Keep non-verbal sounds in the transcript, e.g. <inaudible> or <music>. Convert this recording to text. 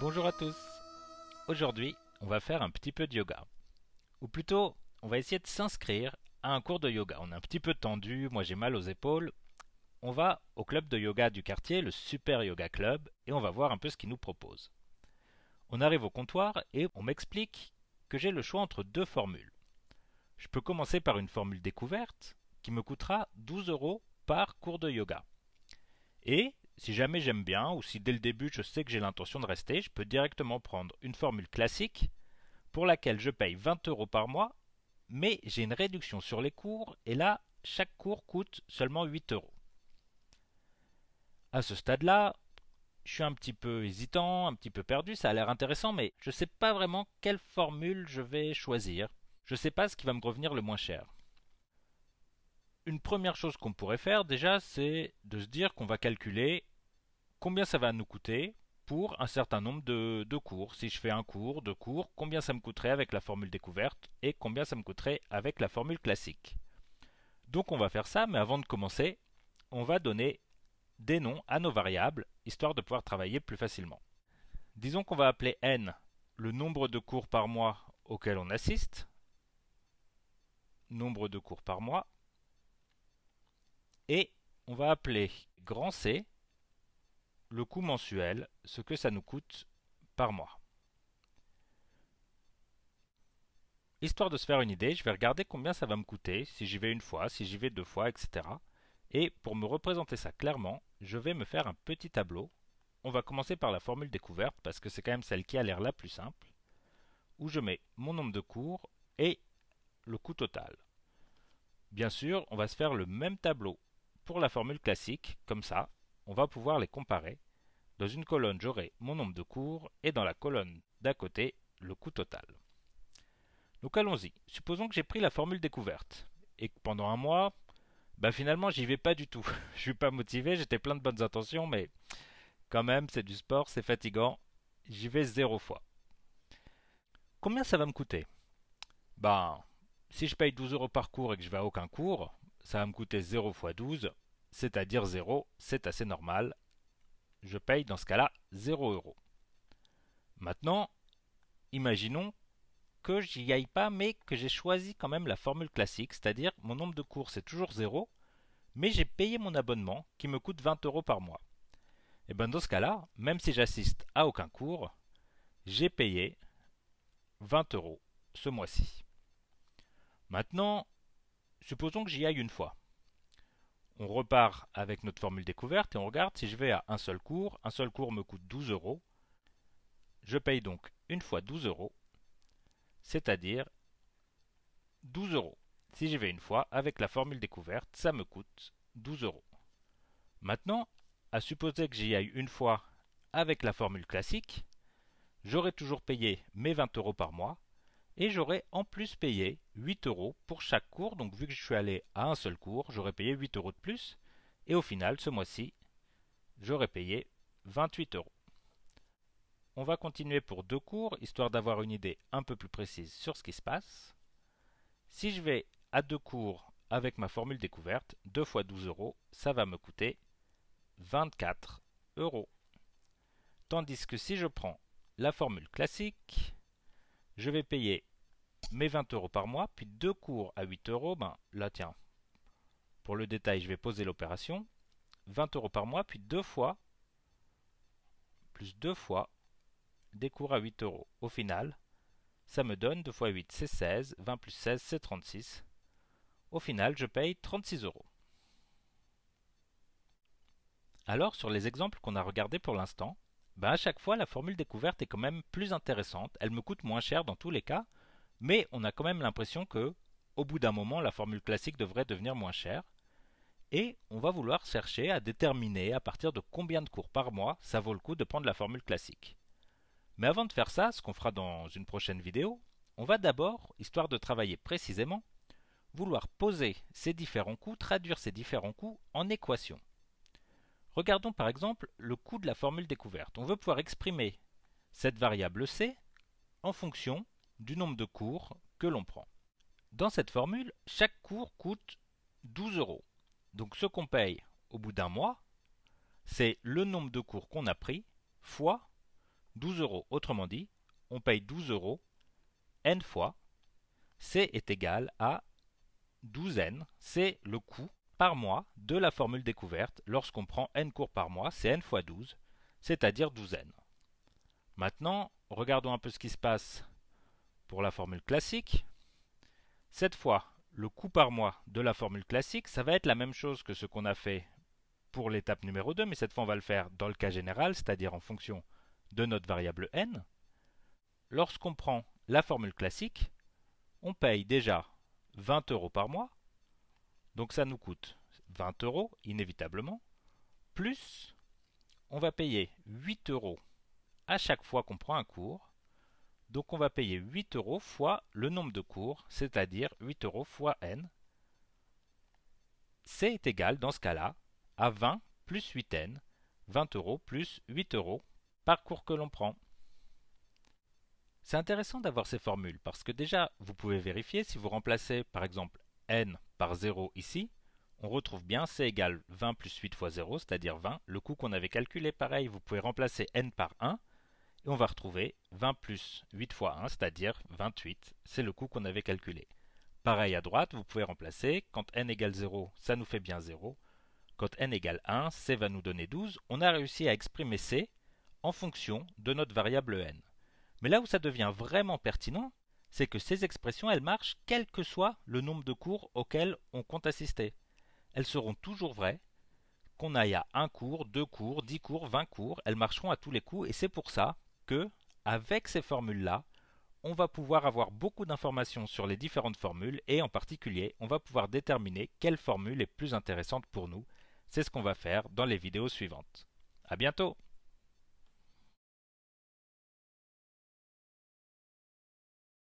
Bonjour à tous Aujourd'hui, on va faire un petit peu de yoga. Ou plutôt, on va essayer de s'inscrire à un cours de yoga. On est un petit peu tendu, moi j'ai mal aux épaules. On va au club de yoga du quartier, le Super Yoga Club, et on va voir un peu ce qu'ils nous proposent. On arrive au comptoir et on m'explique que j'ai le choix entre deux formules. Je peux commencer par une formule découverte qui me coûtera 12 euros par cours de yoga. Et si jamais j'aime bien, ou si dès le début je sais que j'ai l'intention de rester, je peux directement prendre une formule classique pour laquelle je paye 20 euros par mois, mais j'ai une réduction sur les cours, et là, chaque cours coûte seulement 8 euros. À ce stade-là, je suis un petit peu hésitant, un petit peu perdu, ça a l'air intéressant, mais je ne sais pas vraiment quelle formule je vais choisir. Je ne sais pas ce qui va me revenir le moins cher une première chose qu'on pourrait faire déjà, c'est de se dire qu'on va calculer combien ça va nous coûter pour un certain nombre de, cours. Si je fais un cours, deux cours, combien ça me coûterait avec la formule découverte et combien ça me coûterait avec la formule classique. Donc on va faire ça, mais avant de commencer, on va donner des noms à nos variables, histoire de pouvoir travailler plus facilement. Disons qu'on va appeler n le nombre de cours par mois auquel on assiste, nombre de cours par mois, et on va appeler grand C le coût mensuel, ce que ça nous coûte par mois. Histoire de se faire une idée, je vais regarder combien ça va me coûter, si j'y vais une fois, si j'y vais deux fois, etc. Et pour me représenter ça clairement, je vais me faire un petit tableau. On va commencer par la formule découverte, parce que c'est quand même celle qui a l'air la plus simple, où je mets mon nombre de cours et le coût total. Bien sûr, on va se faire le même tableau pour la formule classique, comme ça, on va pouvoir les comparer. Dans une colonne, j'aurai mon nombre de cours et dans la colonne d'à côté, le coût total. Donc allons-y. Supposons que j'ai pris la formule découverte et que pendant un mois, ben finalement j'y vais pas du tout. <laughs> Je suis pas motivé, j'étais plein de bonnes intentions, mais quand même c'est du sport, c'est fatigant. J'y vais zéro fois. Combien ça va me coûter Ben, si je paye 12 euros par cours et que je vais à aucun cours, ça va me coûter 0 x 12, c'est-à-dire 0, c'est assez normal. Je paye dans ce cas-là 0 euros. Maintenant, imaginons que j'y aille pas, mais que j'ai choisi quand même la formule classique, c'est-à-dire mon nombre de cours est toujours 0, mais j'ai payé mon abonnement qui me coûte 20 euros par mois. Et eh bien dans ce cas-là, même si j'assiste à aucun cours, j'ai payé 20 euros ce mois-ci. Maintenant, Supposons que j'y aille une fois. On repart avec notre formule découverte et on regarde si je vais à un seul cours. Un seul cours me coûte 12 euros. Je paye donc une fois 12 euros, c'est-à-dire 12 euros. Si j'y vais une fois, avec la formule découverte, ça me coûte 12 euros. Maintenant, à supposer que j'y aille une fois avec la formule classique, j'aurais toujours payé mes 20 euros par mois et j'aurais en plus payé 8 euros pour chaque cours. Donc vu que je suis allé à un seul cours, j'aurais payé 8 euros de plus. Et au final, ce mois-ci, j'aurais payé 28 euros. On va continuer pour deux cours, histoire d'avoir une idée un peu plus précise sur ce qui se passe. Si je vais à deux cours avec ma formule découverte, 2 fois 12 euros, ça va me coûter 24 euros. Tandis que si je prends la formule classique, je vais payer mes 20 euros par mois, puis deux cours à 8 euros, ben là tiens, pour le détail, je vais poser l'opération. 20 euros par mois, puis deux fois, plus deux fois, des cours à 8 euros. Au final, ça me donne 2 fois 8, c'est 16, 20 plus 16, c'est 36. Au final, je paye 36 euros. Alors, sur les exemples qu'on a regardés pour l'instant, ben à chaque fois, la formule découverte est quand même plus intéressante, elle me coûte moins cher dans tous les cas, mais on a quand même l'impression que, au bout d'un moment, la formule classique devrait devenir moins chère, et on va vouloir chercher à déterminer à partir de combien de cours par mois ça vaut le coup de prendre la formule classique. Mais avant de faire ça, ce qu'on fera dans une prochaine vidéo, on va d'abord, histoire de travailler précisément, vouloir poser ces différents coûts, traduire ces différents coûts en équations. Regardons par exemple le coût de la formule découverte. On veut pouvoir exprimer cette variable c en fonction du nombre de cours que l'on prend. Dans cette formule, chaque cours coûte 12 euros. Donc ce qu'on paye au bout d'un mois, c'est le nombre de cours qu'on a pris fois 12 euros. Autrement dit, on paye 12 euros n fois. C est égal à 12n. C'est le coût par mois de la formule découverte. Lorsqu'on prend n cours par mois, c'est n fois 12, c'est-à-dire 12n. Maintenant, regardons un peu ce qui se passe pour la formule classique. Cette fois, le coût par mois de la formule classique, ça va être la même chose que ce qu'on a fait pour l'étape numéro 2, mais cette fois on va le faire dans le cas général, c'est-à-dire en fonction de notre variable n. Lorsqu'on prend la formule classique, on paye déjà 20 euros par mois, donc ça nous coûte 20 euros inévitablement, plus on va payer 8 euros à chaque fois qu'on prend un cours, donc on va payer 8 euros fois le nombre de cours, c'est-à-dire 8 euros fois n. C est égal, dans ce cas-là, à 20 plus 8n, 20 euros plus 8 euros par cours que l'on prend. C'est intéressant d'avoir ces formules parce que déjà, vous pouvez vérifier si vous remplacez par exemple n par 0 ici, on retrouve bien c égale 20 plus 8 fois 0, c'est-à-dire 20, le coût qu'on avait calculé. Pareil, vous pouvez remplacer n par 1, et on va retrouver 20 plus 8 fois 1, c'est-à-dire 28. C'est le coût qu'on avait calculé. Pareil à droite, vous pouvez remplacer. Quand n égale 0, ça nous fait bien 0. Quand n égale 1, c va nous donner 12. On a réussi à exprimer c en fonction de notre variable n. Mais là où ça devient vraiment pertinent, c'est que ces expressions, elles marchent quel que soit le nombre de cours auxquels on compte assister. Elles seront toujours vraies, qu'on aille à un cours, deux cours, dix cours, vingt cours, elles marcheront à tous les coups, et c'est pour ça que, avec ces formules-là, on va pouvoir avoir beaucoup d'informations sur les différentes formules et en particulier, on va pouvoir déterminer quelle formule est plus intéressante pour nous. C'est ce qu'on va faire dans les vidéos suivantes. A bientôt